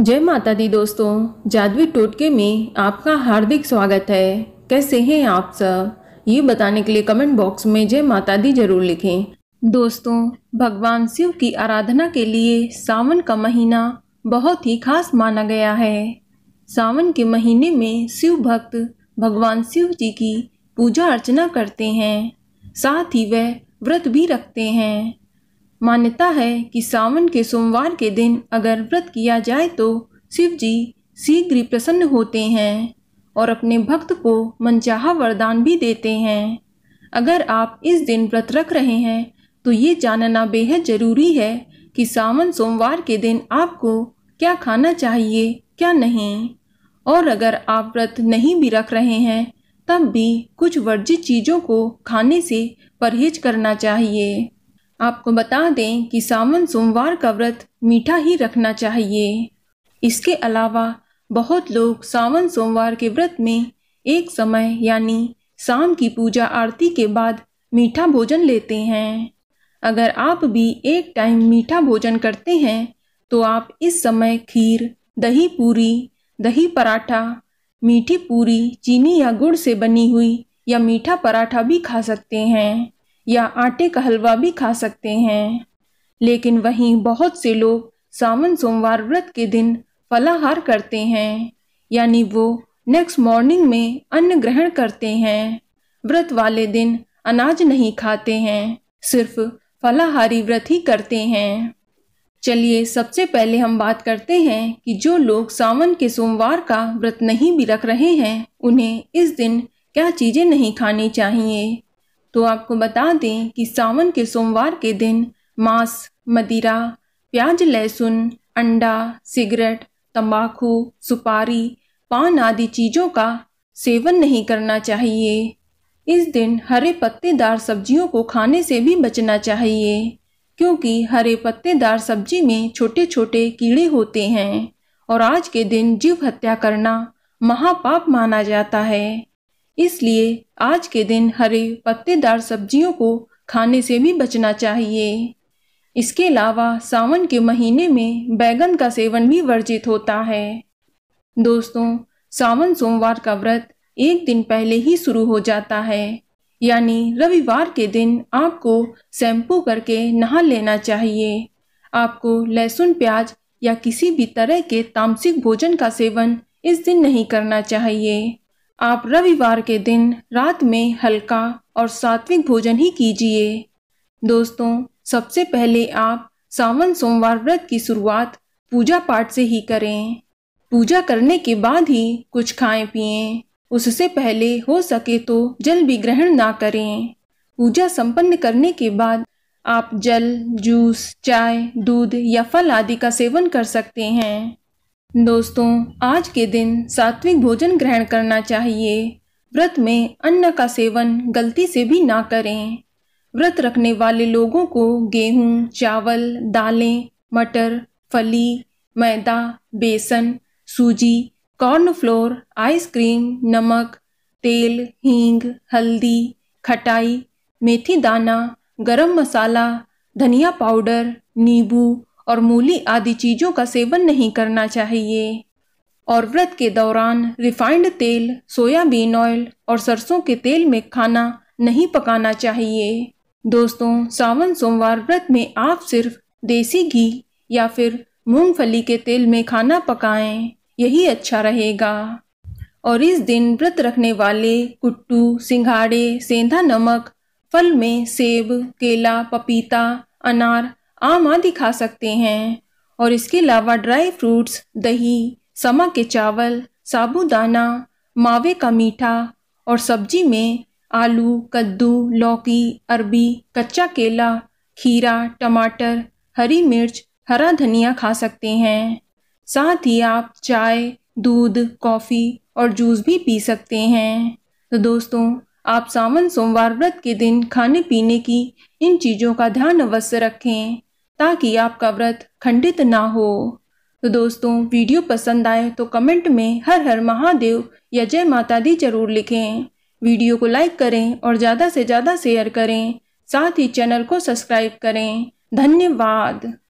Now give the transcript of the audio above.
जय माता दी दोस्तों जादवी टोटके में आपका हार्दिक स्वागत है कैसे हैं आप सब ये बताने के लिए कमेंट बॉक्स में जय माता दी जरूर लिखें दोस्तों भगवान शिव की आराधना के लिए सावन का महीना बहुत ही खास माना गया है सावन के महीने में शिव भक्त भगवान शिव जी की पूजा अर्चना करते हैं साथ ही वह व्रत भी रखते हैं मान्यता है कि सावन के सोमवार के दिन अगर व्रत किया जाए तो शिव जी शीघ्र ही प्रसन्न होते हैं और अपने भक्त को मनचाहा वरदान भी देते हैं अगर आप इस दिन व्रत रख रहे हैं तो ये जानना बेहद ज़रूरी है कि सावन सोमवार के दिन आपको क्या खाना चाहिए क्या नहीं और अगर आप व्रत नहीं भी रख रहे हैं तब भी कुछ वर्जित चीज़ों को खाने से परहेज करना चाहिए आपको बता दें कि सावन सोमवार का व्रत मीठा ही रखना चाहिए इसके अलावा बहुत लोग सावन सोमवार के व्रत में एक समय यानी शाम की पूजा आरती के बाद मीठा भोजन लेते हैं अगर आप भी एक टाइम मीठा भोजन करते हैं तो आप इस समय खीर दही पूरी दही पराठा मीठी पूरी चीनी या गुड़ से बनी हुई या मीठा पराठा भी खा सकते हैं या आटे का हलवा भी खा सकते हैं लेकिन वहीं बहुत से लोग सावन सोमवार व्रत के दिन फलाहार करते हैं यानी वो नेक्स्ट मॉर्निंग में अन्न ग्रहण करते हैं व्रत वाले दिन अनाज नहीं खाते हैं सिर्फ फलाहारी व्रत ही करते हैं चलिए सबसे पहले हम बात करते हैं कि जो लोग सावन के सोमवार का व्रत नहीं भी रख रहे हैं उन्हें इस दिन क्या चीज़ें नहीं खानी चाहिए तो आपको बता दें कि सावन के सोमवार के दिन मांस मदिरा प्याज लहसुन अंडा सिगरेट तंबाकू सुपारी पान आदि चीज़ों का सेवन नहीं करना चाहिए इस दिन हरे पत्तेदार सब्जियों को खाने से भी बचना चाहिए क्योंकि हरे पत्तेदार सब्जी में छोटे छोटे कीड़े होते हैं और आज के दिन जीव हत्या करना महापाप माना जाता है इसलिए आज के दिन हरे पत्तेदार सब्जियों को खाने से भी बचना चाहिए इसके अलावा सावन के महीने में बैगन का सेवन भी वर्जित होता है दोस्तों सावन सोमवार का व्रत एक दिन पहले ही शुरू हो जाता है यानी रविवार के दिन आपको शैम्पू करके नहा लेना चाहिए आपको लहसुन प्याज या किसी भी तरह के तामसिक भोजन का सेवन इस दिन नहीं करना चाहिए आप रविवार के दिन रात में हल्का और सात्विक भोजन ही कीजिए दोस्तों सबसे पहले आप सावन सोमवार व्रत की शुरुआत पूजा पाठ से ही करें पूजा करने के बाद ही कुछ खाएं पिए उससे पहले हो सके तो जल भी ग्रहण ना करें पूजा संपन्न करने के बाद आप जल जूस चाय दूध या फल आदि का सेवन कर सकते हैं दोस्तों आज के दिन सात्विक भोजन ग्रहण करना चाहिए व्रत में अन्न का सेवन गलती से भी ना करें व्रत रखने वाले लोगों को गेहूं, चावल दालें मटर फली मैदा बेसन सूजी कॉर्नफ्लोर आइसक्रीम नमक तेल हींग हल्दी खटाई मेथी दाना गरम मसाला धनिया पाउडर नींबू और मूली आदि चीज़ों का सेवन नहीं करना चाहिए और व्रत के दौरान रिफाइंड तेल सोयाबीन ऑयल और सरसों के तेल में खाना नहीं पकाना चाहिए दोस्तों सावन सोमवार व्रत में आप सिर्फ देसी घी या फिर मूंगफली के तेल में खाना पकाएं यही अच्छा रहेगा और इस दिन व्रत रखने वाले कुट्टू सिंघाड़े सेंधा नमक फल में सेब केला पपीता अनार आम आदि खा सकते हैं और इसके अलावा ड्राई फ्रूट्स दही समा के चावल साबूदाना मावे का मीठा और सब्जी में आलू कद्दू लौकी अरबी कच्चा केला खीरा टमाटर हरी मिर्च हरा धनिया खा सकते हैं साथ ही आप चाय दूध कॉफ़ी और जूस भी पी सकते हैं तो दोस्तों आप सावन सोमवार व्रत के दिन खाने पीने की इन चीज़ों का ध्यान अवश्य रखें ताकि आपका व्रत खंडित ना हो तो दोस्तों वीडियो पसंद आए तो कमेंट में हर हर महादेव या जय माता दी जरूर लिखें वीडियो को लाइक करें और ज़्यादा से ज़्यादा शेयर करें साथ ही चैनल को सब्सक्राइब करें धन्यवाद